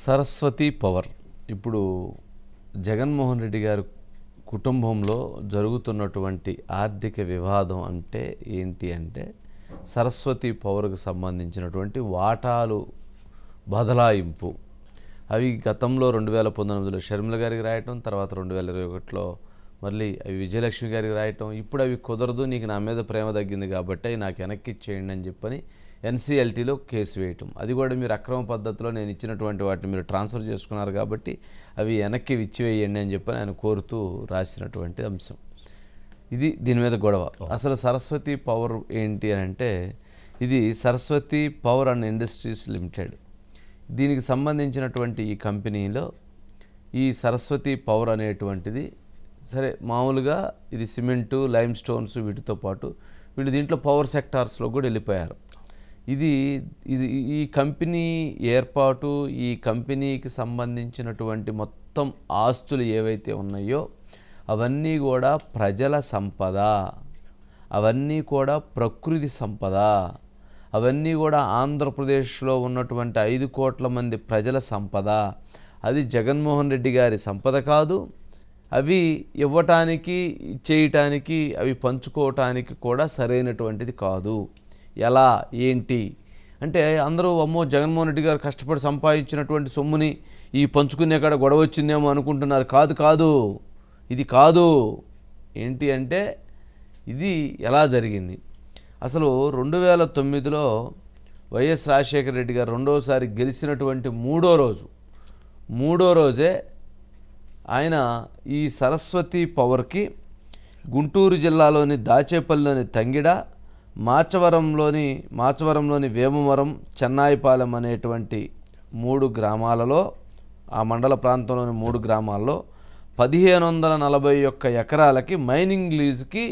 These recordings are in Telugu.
సరస్వతి పవర్ ఇప్పుడు జగన్మోహన్ రెడ్డి గారు కుటుంబంలో జరుగుతున్నటువంటి ఆర్థిక వివాదం అంటే ఏంటి అంటే సరస్వతి పవర్కు సంబంధించినటువంటి వాటాలు బదలాయింపు అవి గతంలో రెండు వేల పంతొమ్మిదిలో షర్మిల గారికి రాయటం తర్వాత రెండు వేల ఇరవై ఒకటిలో మళ్ళీ అవి విజయలక్ష్మి గారికి రాయటం ఇప్పుడు అవి కుదరదు నీకు నా మీద ప్రేమ తగ్గింది కాబట్టి నాకు వెనక్కి ఇచ్చేయండి అని చెప్పని ఎన్సీఎల్టీలో కేసు వేయటం అది కూడా మీరు అక్రమ పద్ధతిలో నేను ఇచ్చినటువంటి వాటిని మీరు ట్రాన్స్ఫర్ చేసుకున్నారు కాబట్టి అవి వెనక్కి విచ్చివేయండి అని చెప్పి ఆయన కోరుతూ రాసినటువంటి అంశం ఇది దీని మీద గొడవ అసలు సరస్వతి పవర్ ఏంటి అని అంటే ఇది Saraswati power and industries limited దీనికి సంబంధించినటువంటి ఈ కంపెనీలో ఈ సరస్వతి పవర్ అనేటువంటిది సరే మామూలుగా ఇది సిమెంటు లైమ్ స్టోన్స్ వీటితో పాటు వీళ్ళు దీంట్లో పవర్ సెక్టార్స్లో కూడా వెళ్ళిపోయారు ఇది ఇది ఈ కంపెనీ ఏర్పాటు ఈ కంపెనీకి సంబంధించినటువంటి మొత్తం ఆస్తులు ఏవైతే ఉన్నాయో అవన్నీ కూడా ప్రజల సంపద అవన్నీ కూడా ప్రకృతి సంపద అవన్నీ కూడా ఆంధ్రప్రదేశ్లో ఉన్నటువంటి ఐదు కోట్ల మంది ప్రజల సంపద అది జగన్మోహన్ రెడ్డి గారి సంపద కాదు అవి ఇవ్వటానికి చేయటానికి అవి పంచుకోవటానికి కూడా సరైనటువంటిది కాదు ఎలా ఏంటి అంటే అందరూ అమ్మో జగన్మోహన్ రెడ్డి గారు కష్టపడి సంపాదించినటువంటి సొమ్ముని ఈ పంచుకునే కాడ గొడవ వచ్చిందేమో అనుకుంటున్నారు కాదు కాదు ఇది కాదు ఏంటి అంటే ఇది ఎలా జరిగింది అసలు రెండు వేల తొమ్మిదిలో వైఎస్ రాజశేఖర రెడ్డి గారు రెండోసారి గెలిచినటువంటి మూడో రోజు మూడో రోజే ఆయన ఈ సరస్వతి పవర్కి గుంటూరు జిల్లాలోని దాచేపల్లిలోని తంగిడ మాచవరంలోని మాచవరంలోని వేమవరం చెన్నాయిపాలెం అనేటువంటి మూడు గ్రామాలలో ఆ మండల ప్రాంతంలోని మూడు గ్రామాల్లో పదిహేను వందల నలభై ఒక్క ఎకరాలకి మైనింగ్ లీజ్కి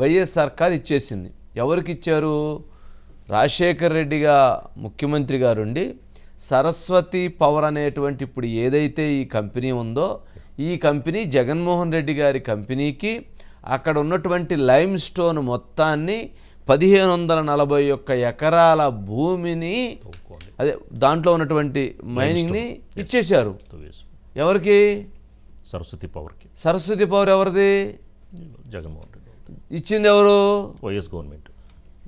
వైఎస్ సర్కార్ ఇచ్చేసింది ఎవరికి ఇచ్చారు రాజశేఖర్ రెడ్డిగా ముఖ్యమంత్రి గారుండి సరస్వతి పవర్ అనేటువంటి ఇప్పుడు ఏదైతే ఈ కంపెనీ ఉందో ఈ కంపెనీ జగన్మోహన్ రెడ్డి గారి కంపెనీకి అక్కడ ఉన్నటువంటి లైమ్ స్టోన్ మొత్తాన్ని పదిహేను వందల నలభై ఒక్క ఎకరాల భూమిని అదే దాంట్లో ఉన్నటువంటి మైనింగ్ని ఇచ్చేశారు ఎవరికి సరస్వతి పవర్కి సరస్వతి పవర్ ఎవరిది జగన్మోహన్ రెడ్డి ఇచ్చింది ఎవరు వైఎస్ గవర్నమెంట్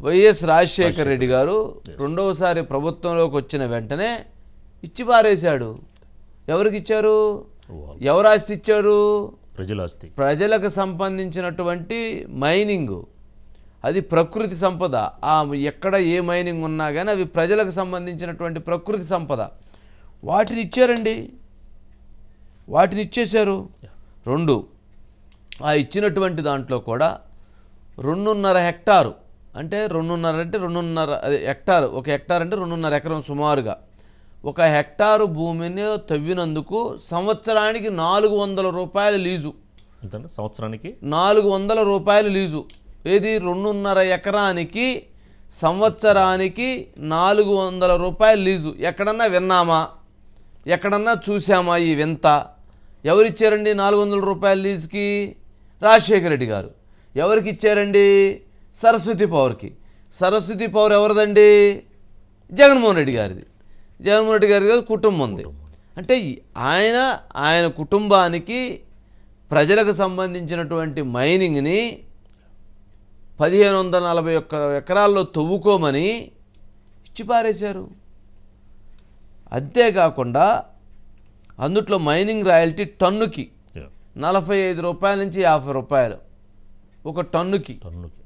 వైఎస్ రాజశేఖర రెడ్డి గారు రెండవసారి ప్రభుత్వంలోకి వచ్చిన వెంటనే ఇచ్చి పారేశాడు ఎవరికి ఇచ్చారు ఎవరు ఆస్తి ఇచ్చారు ప్రజల ఆస్తి ప్రజలకు సంబంధించినటువంటి మైనింగ్ అది ప్రకృతి సంపద ఆ ఎక్కడ ఏ మైనింగ్ ఉన్నా కానీ అవి ప్రజలకు సంబంధించినటువంటి ప్రకృతి సంపద వాటిని ఇచ్చారండి వాటిని ఇచ్చేశారు రెండు ఆ ఇచ్చినటువంటి దాంట్లో కూడా రెండున్నర హెక్టారు అంటే రెండున్నర అంటే రెండున్నర హెక్టార్ ఒక హెక్టార్ అంటే రెండున్నర ఎకరం సుమారుగా ఒక హెక్టారు భూమిని తవ్వినందుకు సంవత్సరానికి నాలుగు వందల రూపాయల లీజు సంవత్సరానికి నాలుగు వందల రూపాయల లీజు ఏది రెండున్నర ఎకరానికి సంవత్సరానికి నాలుగు వందల రూపాయలు లీజు ఎక్కడన్నా విన్నామా ఎక్కడన్నా చూసామా ఈ వింత ఎవరిచ్చారండి నాలుగు వందల రూపాయల లీజుకి రాజశేఖర రెడ్డి గారు ఎవరికి ఇచ్చారండి సరస్వతి పవర్కి సరస్వతి పవర్ ఎవరిదండి జగన్మోహన్ రెడ్డి గారిది జగన్మోహన్ రెడ్డి గారిది కుటుంబం ఉంది అంటే ఆయన ఆయన కుటుంబానికి ప్రజలకు సంబంధించినటువంటి మైనింగ్ని పదిహేను వందల నలభై ఒక్క ఎకరాల్లో తవ్వుకోమని ఇచ్చిపారేశారు అంతేకాకుండా అందుట్లో మైనింగ్ రాయల్టీ టన్నుకి నలభై ఐదు రూపాయల నుంచి యాభై రూపాయలు ఒక టన్నుకి టన్నుకి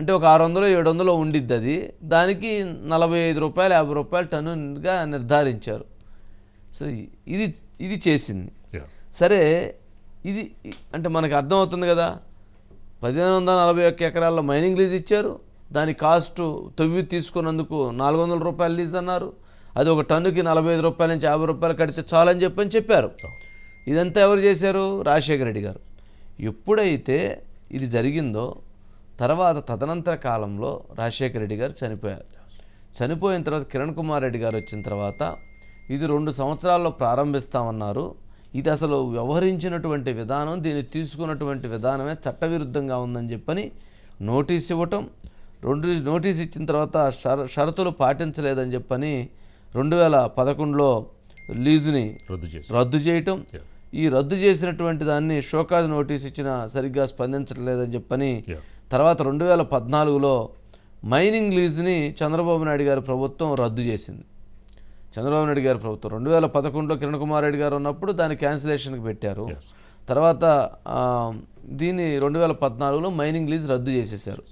అంటే ఒక ఆరు వందలు ఏడు వందలు ఉండిద్ది అది దానికి నలభై ఐదు రూపాయలు యాభై రూపాయలు టన్నుగా నిర్ధారించారు సరే ఇది ఇది చేసింది సరే ఇది అంటే మనకు అర్థమవుతుంది కదా పదిహేను వందల నలభై ఒక్క ఎకరాల్లో మైనింగ్ లీజ్ ఇచ్చారు దాని కాస్ట్ తొవ్వి తీసుకున్నందుకు నాలుగు వందల రూపాయలు లీజ్ అన్నారు అది ఒక టన్నుకి నలభై ఐదు రూపాయల నుంచి యాభై రూపాయలు కడితే చాలని చెప్పని చెప్పారు ఇదంతా ఎవరు చేశారు రాజశేఖర రెడ్డి గారు ఎప్పుడైతే ఇది జరిగిందో తర్వాత తదనంతర కాలంలో రాజశేఖర రెడ్డి గారు చనిపోయారు చనిపోయిన తర్వాత కిరణ్ కుమార్ రెడ్డి గారు వచ్చిన తర్వాత ఇది రెండు సంవత్సరాల్లో ప్రారంభిస్తామన్నారు ఇది అసలు వ్యవహరించినటువంటి విధానం దీన్ని తీసుకున్నటువంటి విధానమే చట్టవిరుద్ధంగా ఉందని చెప్పని నోటీస్ ఇవ్వటం రెండు నోటీస్ ఇచ్చిన తర్వాత షర షరతులు పాటించలేదని చెప్పని రెండు వేల పదకొండులో లీజుని రద్దు రద్దు చేయటం ఈ రద్దు చేసినటువంటి దాన్ని షోకాజ్ నోటీస్ ఇచ్చిన సరిగ్గా స్పందించట్లేదని చెప్పని తర్వాత రెండు వేల పద్నాలుగులో మైనింగ్ లీజుని చంద్రబాబు నాయుడు గారి ప్రభుత్వం రద్దు చేసింది చంద్రబాబు నాయుడు గారి ప్రభుత్వం రెండు వేల పదకొండులో కిరణ్ కుమార్ రెడ్డి గారు ఉన్నప్పుడు దాన్ని క్యాన్సిలేషన్కి పెట్టారు తర్వాత దీన్ని రెండు వేల పద్నాలుగులో మైనింగ్ లీజ్ రద్దు చేసేసారు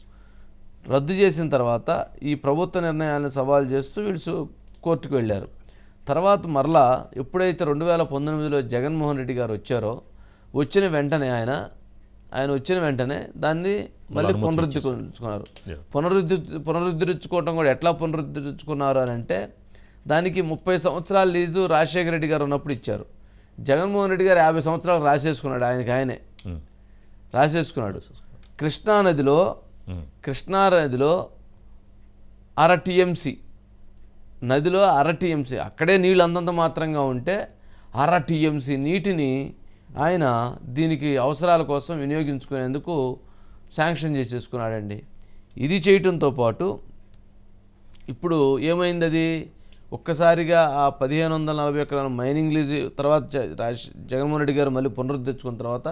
రద్దు చేసిన తర్వాత ఈ ప్రభుత్వ నిర్ణయాలను సవాల్ చేస్తూ వీళ్ళు కోర్టుకు వెళ్ళారు తర్వాత మరలా ఎప్పుడైతే రెండు వేల పంతొమ్మిదిలో జగన్మోహన్ రెడ్డి గారు వచ్చారో వచ్చిన వెంటనే ఆయన ఆయన వచ్చిన వెంటనే దాన్ని మళ్ళీ పునరుద్ధరించుకున్నారు పునరుద్ధి పునరుద్ధరించుకోవటం కూడా ఎట్లా పునరుద్ధరించుకున్నారు అని అంటే దానికి ముప్పై సంవత్సరాల లీజు రాజశేఖర రెడ్డి గారు ఉన్నప్పుడు ఇచ్చారు జగన్మోహన్ రెడ్డి గారు యాభై సంవత్సరాలు రాసేసుకున్నాడు ఆయనకి ఆయనే రాసేసుకున్నాడు కృష్ణానదిలో కృష్ణానదిలో అర టీఎంసీ నదిలో అర టీఎంసీ అక్కడే నీళ్ళు అంతంత మాత్రంగా ఉంటే అర టీఎంసీ నీటిని ఆయన దీనికి అవసరాల కోసం వినియోగించుకునేందుకు శాంక్షన్ చేసేసుకున్నాడండి ఇది చేయటంతో పాటు ఇప్పుడు ఏమైంది అది ఒక్కసారిగా ఆ పదిహేను వందల నలభై ఎకరాల మైనింగ్ లీజు తర్వాత జగన్మోహన్ రెడ్డి గారు మళ్ళీ పునరుద్ధరించుకున్న తర్వాత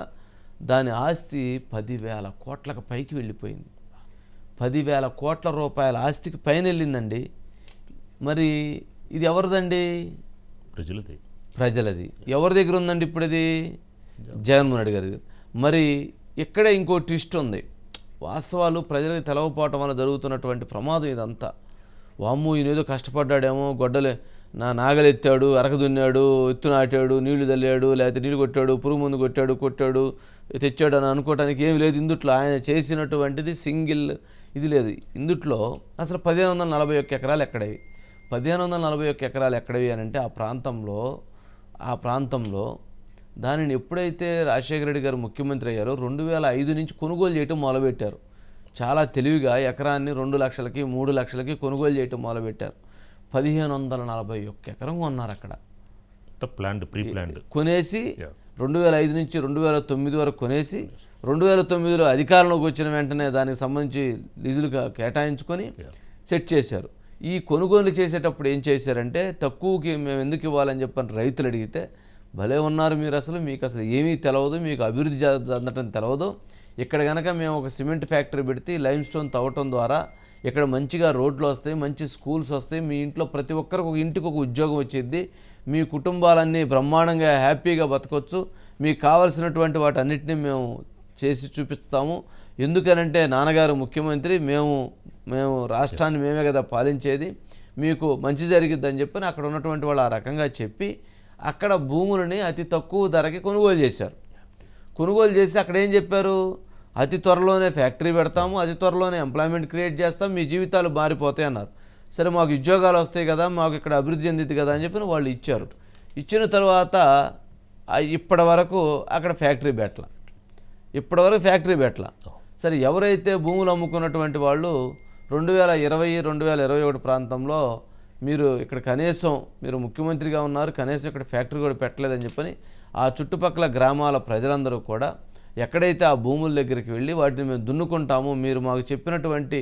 దాని ఆస్తి పదివేల కోట్లకు పైకి వెళ్ళిపోయింది పదివేల కోట్ల రూపాయల ఆస్తికి పైన వెళ్ళిందండి మరి ఇది ఎవరిదండి ప్రజలది ప్రజలది ఎవరి దగ్గర ఉందండి ఇప్పుడు ఇది జగన్మోహన్ రెడ్డి గారి మరి ఇక్కడే ఇంకో ట్విస్ట్ ఉంది వాస్తవాలు ప్రజలకు తెలవపోవటం వల్ల జరుగుతున్నటువంటి ప్రమాదం ఇదంతా వామ్ము ఈయనేదో కష్టపడ్డాడేమో గొడ్డలే నా నాగలెత్తాడు అరక దున్నాడు ఎత్తు నాటాడు నీళ్లు తల్లాడు లేకపోతే నీళ్లు కొట్టాడు పురుగు మందు కొట్టాడు కొట్టాడు తెచ్చాడు అని అనుకోవటానికి ఏమి లేదు ఇందుట్లో ఆయన చేసినటువంటిది సింగిల్ ఇది లేదు ఇందుట్లో అసలు పదిహేను వందల నలభై ఒక్క ఎకరాలు ఎక్కడవి పదిహేను వందల నలభై ఒక్క ఎకరాలు ఎక్కడవి అని అంటే ఆ ప్రాంతంలో ఆ ప్రాంతంలో దానిని ఎప్పుడైతే రాజశేఖర రెడ్డి గారు ముఖ్యమంత్రి అయ్యారో రెండు వేల ఐదు నుంచి కొనుగోలు చేయటం మొదలుపెట్టారు చాలా తెలివిగా ఎకరాన్ని రెండు లక్షలకి మూడు లక్షలకి కొనుగోలు చేయటం మొదలుపెట్టారు పదిహేను వందల నలభై ఒక్క ఎకరం కొన్నారు అక్కడ ప్లాంట్ ప్రీ కొనేసి రెండు వేల ఐదు నుంచి రెండు వేల తొమ్మిది వరకు కొనేసి రెండు వేల తొమ్మిదిలో అధికారంలోకి వచ్చిన వెంటనే దానికి సంబంధించి లీజులు కేటాయించుకొని సెట్ చేశారు ఈ కొనుగోలు చేసేటప్పుడు ఏం చేశారంటే తక్కువకి మేము ఎందుకు ఇవ్వాలని చెప్పని రైతులు అడిగితే భలే ఉన్నారు మీరు అసలు మీకు అసలు ఏమీ తెలవదు మీకు అభివృద్ధి చెందటం తెలవదు ఇక్కడ కనుక మేము ఒక సిమెంట్ ఫ్యాక్టరీ పెడితే లైమ్ స్టోన్ తవ్వటం ద్వారా ఇక్కడ మంచిగా రోడ్లు వస్తాయి మంచి స్కూల్స్ వస్తాయి మీ ఇంట్లో ప్రతి ఒక్కరికి ఒక ఇంటికి ఒక ఉద్యోగం వచ్చేది మీ కుటుంబాలన్నీ బ్రహ్మాండంగా హ్యాపీగా బతకొచ్చు మీకు కావలసినటువంటి వాటన్నిటిని మేము చేసి చూపిస్తాము ఎందుకనంటే నాన్నగారు ముఖ్యమంత్రి మేము మేము రాష్ట్రాన్ని మేమే కదా పాలించేది మీకు మంచి జరిగిద్దని చెప్పి అక్కడ ఉన్నటువంటి వాళ్ళు ఆ రకంగా చెప్పి అక్కడ భూములని అతి తక్కువ ధరకి కొనుగోలు చేశారు కొనుగోలు చేసి అక్కడ ఏం చెప్పారు అతి త్వరలోనే ఫ్యాక్టరీ పెడతాము అతి త్వరలోనే ఎంప్లాయ్మెంట్ క్రియేట్ చేస్తాం మీ జీవితాలు మారిపోతాయి అన్నారు సరే మాకు ఉద్యోగాలు వస్తాయి కదా మాకు ఇక్కడ అభివృద్ధి చెందింది కదా అని చెప్పి వాళ్ళు ఇచ్చారు ఇచ్చిన తర్వాత ఇప్పటి వరకు అక్కడ ఫ్యాక్టరీ పెట్టల ఇప్పటి వరకు ఫ్యాక్టరీ పెట్టల సరే ఎవరైతే భూములు అమ్ముకున్నటువంటి వాళ్ళు రెండు వేల ఇరవై రెండు వేల ఇరవై ఒకటి ప్రాంతంలో మీరు ఇక్కడ కనీసం మీరు ముఖ్యమంత్రిగా ఉన్నారు కనీసం ఇక్కడ ఫ్యాక్టరీ కూడా పెట్టలేదని చెప్పని ఆ చుట్టుపక్కల గ్రామాల ప్రజలందరూ కూడా ఎక్కడైతే ఆ భూముల దగ్గరికి వెళ్ళి వాటిని మేము దున్నుకుంటాము మీరు మాకు చెప్పినటువంటి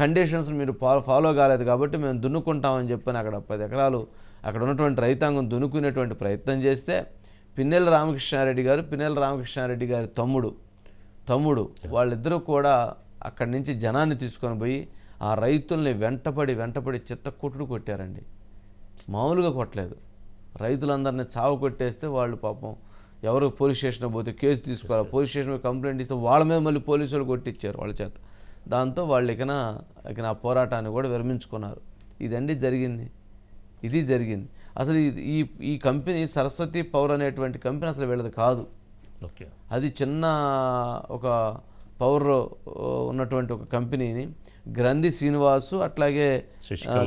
కండిషన్స్ మీరు ఫాలో కాలేదు కాబట్టి మేము దున్నుకుంటామని చెప్పని అక్కడ పది ఎకరాలు అక్కడ ఉన్నటువంటి రైతాంగం దున్నుకునేటువంటి ప్రయత్నం చేస్తే పిన్నెల రామకృష్ణారెడ్డి గారు పిన్నెల రామకృష్ణారెడ్డి గారి తమ్ముడు తమ్ముడు వాళ్ళిద్దరూ కూడా అక్కడి నుంచి జనాన్ని తీసుకొని పోయి ఆ రైతుల్ని వెంటపడి వెంటపడి చిత్తకుట్టుడు కొట్టారండి మామూలుగా కొట్టలేదు రైతులందరినీ చావు కొట్టేస్తే వాళ్ళు పాపం ఎవరు పోలీస్ స్టేషన్ పోతే కేసు తీసుకోవాలి పోలీస్ స్టేషన్ కంప్లైంట్ ఇస్తే వాళ్ళ మీద మళ్ళీ పోలీసులు కొట్టించారు వాళ్ళ చేత దాంతో వాళ్ళు ఇకన ఇక ఆ పోరాటాన్ని కూడా విరమించుకున్నారు ఇదండి జరిగింది ఇది జరిగింది అసలు ఈ ఈ కంపెనీ సరస్వతి పవర్ అనేటువంటి కంపెనీ అసలు వీళ్ళది కాదు అది చిన్న ఒక పవర్ ఉన్నటువంటి ఒక కంపెనీని గ్రంథి శ్రీనివాసు అట్లాగే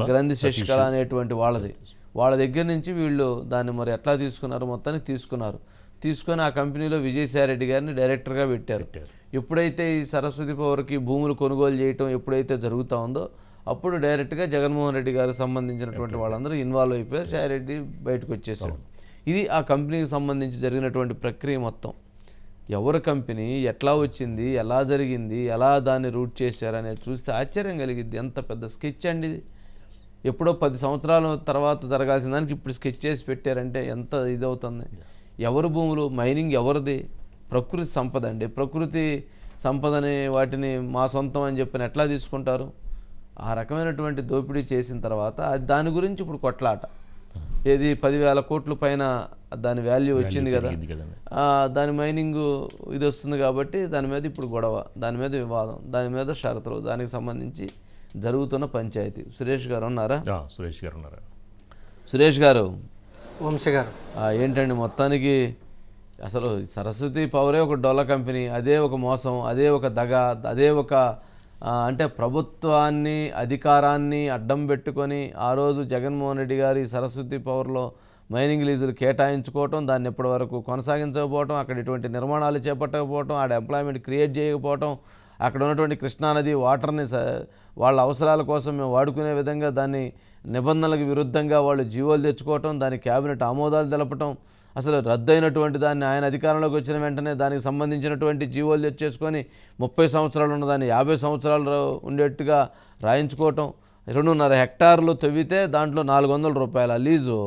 గ్రంథి శశికళ అనేటువంటి వాళ్ళది వాళ్ళ దగ్గర నుంచి వీళ్ళు దాన్ని మరి ఎట్లా తీసుకున్నారు మొత్తానికి తీసుకున్నారు తీసుకొని ఆ కంపెనీలో విజయసాయిరెడ్డి గారిని డైరెక్టర్గా పెట్టారు ఎప్పుడైతే ఈ సరస్వతి పవర్కి భూములు కొనుగోలు చేయటం ఎప్పుడైతే జరుగుతూ ఉందో అప్పుడు డైరెక్ట్గా జగన్మోహన్ రెడ్డి గారికి సంబంధించినటువంటి వాళ్ళందరూ ఇన్వాల్వ్ అయిపోయారు సాయిరెడ్డి బయటకు వచ్చేసారు ఇది ఆ కంపెనీకి సంబంధించి జరిగినటువంటి ప్రక్రియ మొత్తం ఎవరి కంపెనీ ఎట్లా వచ్చింది ఎలా జరిగింది ఎలా దాన్ని రూట్ చేశారనేది చూస్తే ఆశ్చర్యం కలిగింది ఎంత పెద్ద స్కెచ్ అండి ఇది ఎప్పుడో పది సంవత్సరాల తర్వాత జరగాల్సిన దానికి ఇప్పుడు స్కెచ్ చేసి పెట్టారంటే ఎంత ఇదవుతుంది ఎవరు భూములు మైనింగ్ ఎవరిది ప్రకృతి సంపద అండి ప్రకృతి సంపదని వాటిని మా సొంతం అని చెప్పిన ఎట్లా తీసుకుంటారు ఆ రకమైనటువంటి దోపిడీ చేసిన తర్వాత దాని గురించి ఇప్పుడు కొట్లాట ఏది పదివేల కోట్ల పైన దాని వాల్యూ వచ్చింది కదా దాని మైనింగ్ ఇది వస్తుంది కాబట్టి దాని మీద ఇప్పుడు గొడవ దాని మీద వివాదం దాని మీద షరతులు దానికి సంబంధించి జరుగుతున్న పంచాయతీ సురేష్ గారు ఉన్నారా సురేష్ గారు ఉన్నారా సురేష్ గారు వంశీ గారు ఏంటండి మొత్తానికి అసలు సరస్వతి పవరే ఒక డొల్ల కంపెనీ అదే ఒక మోసం అదే ఒక దగ అదే ఒక అంటే ప్రభుత్వాన్ని అధికారాన్ని అడ్డం పెట్టుకొని ఆ రోజు జగన్మోహన్ రెడ్డి గారి సరస్వతి పవర్లో మైనింగ్ లీజులు కేటాయించుకోవటం దాన్ని ఇప్పటి వరకు కొనసాగించకపోవటం అక్కడ ఇటువంటి నిర్మాణాలు చేపట్టకపోవటం ఆడ ఎంప్లాయ్మెంట్ క్రియేట్ చేయకపోవటం అక్కడ ఉన్నటువంటి కృష్ణానది వాటర్ని వాళ్ళ అవసరాల కోసం మేము వాడుకునే విధంగా దాన్ని నిబంధనలకు విరుద్ధంగా వాళ్ళు జీవోలు తెచ్చుకోవటం దాని క్యాబినెట్ ఆమోదాలు తెలపటం అసలు రద్దయినటువంటి దాన్ని ఆయన అధికారంలోకి వచ్చిన వెంటనే దానికి సంబంధించినటువంటి జీవోలు తెచ్చేసుకొని ముప్పై సంవత్సరాలు ఉన్నదాన్ని యాభై సంవత్సరాలు ఉండేట్టుగా రాయించుకోవటం రెండున్నర హెక్టార్లు తవ్వితే దాంట్లో నాలుగు వందల రూపాయల లీజు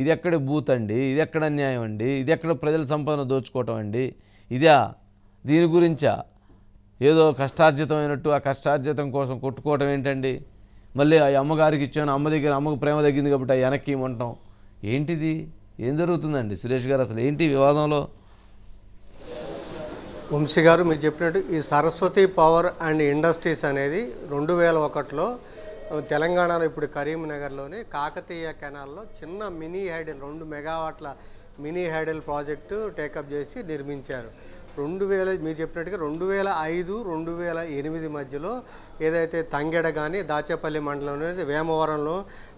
ఇది ఎక్కడ బూత్ అండి ఇది ఎక్కడ అన్యాయం అండి ఇది ఎక్కడ ప్రజల సంపదను దోచుకోవటం అండి ఇదా దీని గురించా ఏదో కష్టార్జితమైనట్టు ఆ కష్టార్జితం కోసం కొట్టుకోవటం ఏంటండి మళ్ళీ ఆ అమ్మగారికి ఇచ్చాను అమ్మ దగ్గర అమ్మకు ప్రేమ తగ్గింది కాబట్టి ఆ వెనక్కి ఇవ్వటం ఏంటిది ఏం జరుగుతుందండి సురేష్ గారు అసలు ఏంటి వివాదంలో వంశీ గారు మీరు చెప్పినట్టు ఈ సరస్వతి పవర్ అండ్ ఇండస్ట్రీస్ అనేది రెండు వేల ఒకటిలో తెలంగాణలో ఇప్పుడు కరీంనగర్లోని కాకతీయ కెనాల్లో చిన్న మినీ హైడల్ రెండు మెగావాట్ల మినీ హైడల్ ప్రాజెక్టు టేకప్ చేసి నిర్మించారు రెండు వేల మీరు చెప్పినట్టుగా రెండు వేల ఐదు రెండు వేల ఎనిమిది మధ్యలో ఏదైతే తంగెడ కానీ దాచేపల్లి మండలం అనేది వేమవరంలో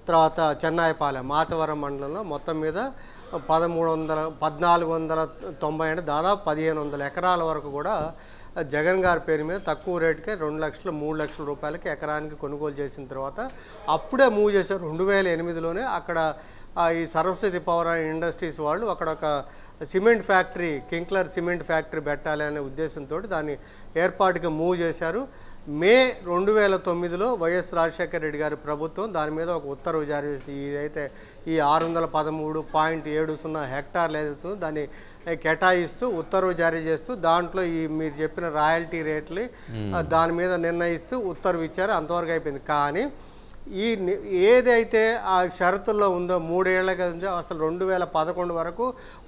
తర్వాత చెన్నాయపాలెం మాచవరం మండలంలో మొత్తం మీద పదమూడు వందల పద్నాలుగు వందల తొంభై అంటే దాదాపు పదిహేను వందల ఎకరాల వరకు కూడా జగన్ గారి పేరు మీద తక్కువ రేటుకే రెండు లక్షలు మూడు లక్షల రూపాయలకి ఎకరానికి కొనుగోలు చేసిన తర్వాత అప్పుడే మూవ్ చేశారు రెండు వేల ఎనిమిదిలోనే అక్కడ ఈ సరస్వతి పవర్ ఇండస్ట్రీస్ వాళ్ళు అక్కడ ఒక cement factory clinker cement factory పెట్టాలి అనే ఉద్దేశంతో దాన్ని ఏర్పాటుగా మూవ్ చేశారు మే రెండు వేల తొమ్మిదిలో వైఎస్ రాజశేఖర రెడ్డి గారి ప్రభుత్వం దాని మీద ఒక ఉత్తర్వు జారీ చేసింది ఇదైతే ఈ ఆరు వందల పదమూడు పాయింట్ ఏడు సున్నా హెక్టార్లు ఏదైతే దాన్ని కేటాయిస్తూ ఉత్తర్వు జారీ చేస్తూ దాంట్లో ఈ మీరు చెప్పిన రాయల్టీ రేట్లు దాని మీద నిర్ణయిస్తూ ఉత్తర్వు ఇచ్చారు అంతవరకు అయిపోయింది కానీ ఈ ఏదైతే ఆ షరతుల్లో ఉందో మూడేళ్ల కదా అసలు రెండు వేల పదకొండు వరకు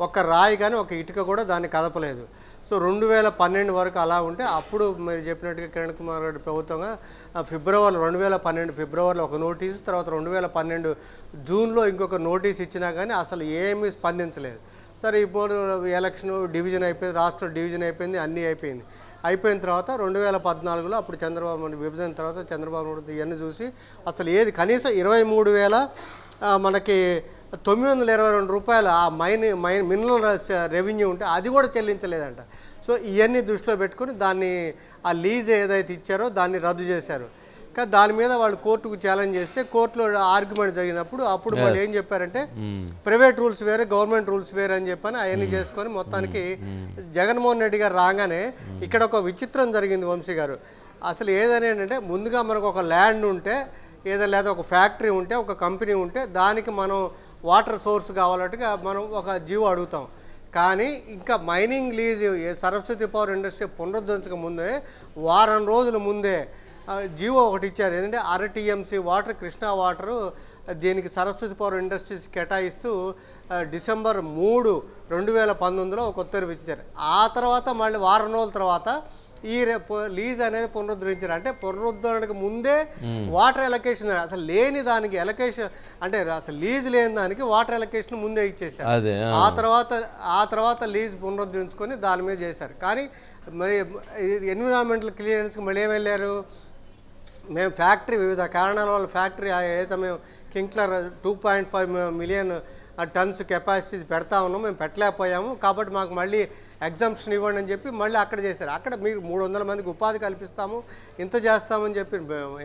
ఒక రాయి కానీ ఒక ఇటుక కూడా దాన్ని కదపలేదు సో రెండు వేల పన్నెండు వరకు అలా ఉంటే అప్పుడు మీరు చెప్పినట్టుగా కిరణ్ కుమార్ గారి ప్రభుత్వంగా ఫిబ్రవరి రెండు వేల పన్నెండు ఫిబ్రవరిలో ఒక నోటీసు తర్వాత రెండు వేల పన్నెండు జూన్లో ఇంకొక నోటీస్ ఇచ్చినా కానీ అసలు ఏమీ స్పందించలేదు సరే ఇప్పుడు ఎలక్షన్ డివిజన్ అయిపోయింది రాష్ట్ర డివిజన్ అయిపోయింది అన్నీ అయిపోయింది అయిపోయిన తర్వాత రెండు వేల పద్నాలుగులో అప్పుడు చంద్రబాబు విభజన తర్వాత చంద్రబాబు ఇవన్నీ చూసి అసలు ఏది కనీసం ఇరవై మూడు వేల మనకి తొమ్మిది వందల ఇరవై రెండు రూపాయలు ఆ మైన్ మైన్ మినరల్ రెవెన్యూ ఉంటే అది కూడా చెల్లించలేదంట సో ఇవన్నీ దృష్టిలో పెట్టుకుని దాన్ని ఆ లీజ్ ఏదైతే ఇచ్చారో దాన్ని రద్దు చేశారు కానీ దాని మీద వాళ్ళు కోర్టుకు ఛాలెంజ్ చేస్తే కోర్టులో ఆర్గ్యుమెంట్ జరిగినప్పుడు అప్పుడు వాళ్ళు ఏం చెప్పారంటే hmm. ప్రైవేట్ రూల్స్ వేరే గవర్నమెంట్ రూల్స్ వేరే అని చెప్పని అవన్నీ hmm. చేసుకొని మొత్తానికి hmm. జగన్మోహన్ రెడ్డి గారు రాగానే ఇక్కడ ఒక విచిత్రం జరిగింది వంశీ గారు అసలు ఏంటంటే ముందుగా మనకు ఒక ల్యాండ్ ఉంటే ఏదో లేదా ఒక ఫ్యాక్టరీ ఉంటే ఒక కంపెనీ ఉంటే దానికి మనం వాటర్ సోర్స్ కావాలంటే మనం ఒక జీవో అడుగుతాం కానీ ఇంకా mining lease Saraswati power industry పునరుద్ధరించక ముందే వారం రోజుల ముందే జీవో ఒకటి ఇచ్చారు ఏంటంటే ఆర్టీఎంసీ వాటర్ కృష్ణా వాటరు దీనికి సరస్వతి పవర్ ఇండస్ట్రీస్ కేటాయిస్తూ డిసెంబర్ మూడు రెండు వేల పంతొమ్మిదిలో ఒక ఉత్తర్వు ఇచ్చారు ఆ తర్వాత మళ్ళీ వారం రోజుల తర్వాత ఈ లీజ్ అనేది పునరుద్ధరించారు అంటే పునరుద్ధరణకు ముందే వాటర్ ఎలకేషన్ అసలు లేని దానికి ఎలకేషన్ అంటే అసలు లీజ్ లేని దానికి వాటర్ ఎలకేషన్ ముందే ఇచ్చేసారు ఆ తర్వాత ఆ తర్వాత లీజ్ పునరుద్ధరించుకొని దాని మీద చేశారు కానీ మరి ఎన్విరాన్మెంటల్ క్లియరెన్స్కి మళ్ళీ ఏం వెళ్ళారు మేము ఫ్యాక్టరీ వివిధ కారణాల వల్ల ఫ్యాక్టరీ ఏదైతే మేము clinker two point five million tons capacities పెడతా ఉన్నాం మేము పెట్టలేకపోయాము కాబట్టి మాకు మళ్ళీ ఎగ్జామ్షన్ ఇవ్వండి అని చెప్పి మళ్ళీ అక్కడ చేశారు అక్కడ మీరు మూడు వందల మందికి ఉపాధి కల్పిస్తాము ఇంత చేస్తామని చెప్పి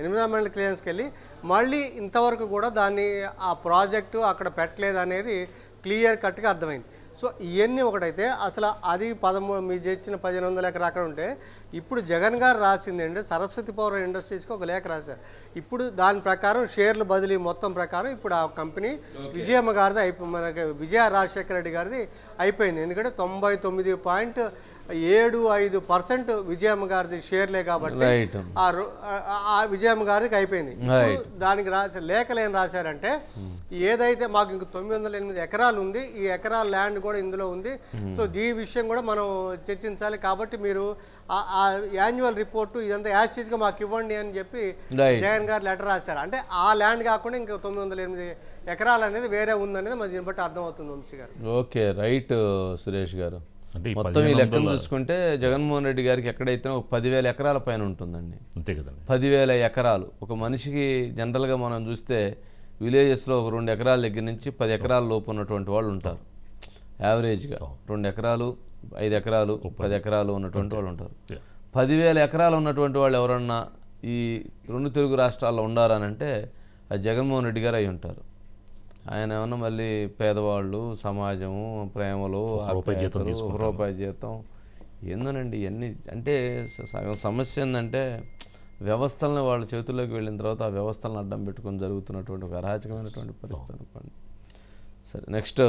ఎన్విరాన్మెంటల్ క్లియరెన్స్కి వెళ్ళి మళ్ళీ ఇంతవరకు కూడా దాన్ని ఆ ప్రాజెక్టు అక్కడ పెట్టలేదు అనేది క్లియర్ కట్గా అర్థమైంది సో ఇవన్నీ ఒకటైతే అసలు అది పదమూడు మీరు చేసిన పదిహేను వందల ఎకరా అక్కడ ఉంటే ఇప్పుడు జగన్ గారు రాసింది ఏంటంటే సరస్వతి పౌర ఇండస్ట్రీస్కి ఒక లేఖ రాశారు ఇప్పుడు దాని ప్రకారం షేర్లు బదిలీ మొత్తం ప్రకారం ఇప్పుడు ఆ కంపెనీ విజయమ్మ గారిది అయిపో మనకి విజయ రాజశేఖర రెడ్డి గారిది అయిపోయింది ఎందుకంటే తొంభై తొమ్మిది పాయింట్ ఏడు ఐదు పర్సెంట్ విజయమ్మ గారిది షేర్లే కాబట్టి ఆ విజయమ్మ గారికి అయిపోయింది దానికి రాసి లేఖలు ఏం రాశారంటే ఏదైతే మాకు ఇంక తొమ్మిది వందల ఎనిమిది ఎకరాలు ఉంది ఈ ఎకరాల ల్యాండ్ కూడా ఇందులో ఉంది hmm. సో ఈ విషయం కూడా మనం చర్చించాలి కాబట్టి మీరు ఆ యాన్యువల్ రిపోర్టు ఇదంతా యాస్టీస్గా మాకు ఇవ్వండి అని చెప్పి జగన్ గారు లెటర్ రాశారు అంటే ఆ ల్యాండ్ కాకుండా ఇంకా తొమ్మిది వందల ఎనిమిది ఎకరాలు అనేది వేరే ఉందనేది మన దీన్ని బట్టి అర్థమవుతుంది వంశీ గారు ఓకే రైట్ సురేష్ గారు మొత్తం ఈ లెక్కలు చూసుకుంటే జగన్మోహన్ రెడ్డి గారికి ఎక్కడైతే ఒక పదివేల ఎకరాల పైన ఉంటుందండి అంతే కదండి పదివేల ఎకరాలు ఒక మనిషికి జనరల్గా మనం చూస్తే విలేజెస్లో ఒక రెండు ఎకరాల దగ్గర నుంచి పది ఎకరాల లోపు ఉన్నటువంటి వాళ్ళు ఉంటారు యావరేజ్గా రెండు ఎకరాలు ఐదు ఎకరాలు పది ఎకరాలు ఉన్నటువంటి వాళ్ళు ఉంటారు పదివేల ఎకరాలు ఉన్నటువంటి వాళ్ళు ఎవరన్నా ఈ రెండు తెలుగు రాష్ట్రాల్లో ఉండారనంటే అది జగన్మోహన్ రెడ్డి గారు అయి ఉంటారు ఆయన ఏమన్నా మళ్ళీ పేదవాళ్ళు సమాజము ప్రేమలు రూపాయి జీతం ఏందోనండి ఇవన్నీ అంటే సగం సమస్య ఏంటంటే వ్యవస్థలను వాళ్ళ చేతుల్లోకి వెళ్ళిన తర్వాత ఆ వ్యవస్థలను అడ్డం పెట్టుకొని జరుగుతున్నటువంటి ఒక అరాచకమైనటువంటి పరిస్థితి అనుకోండి సరే నెక్స్ట్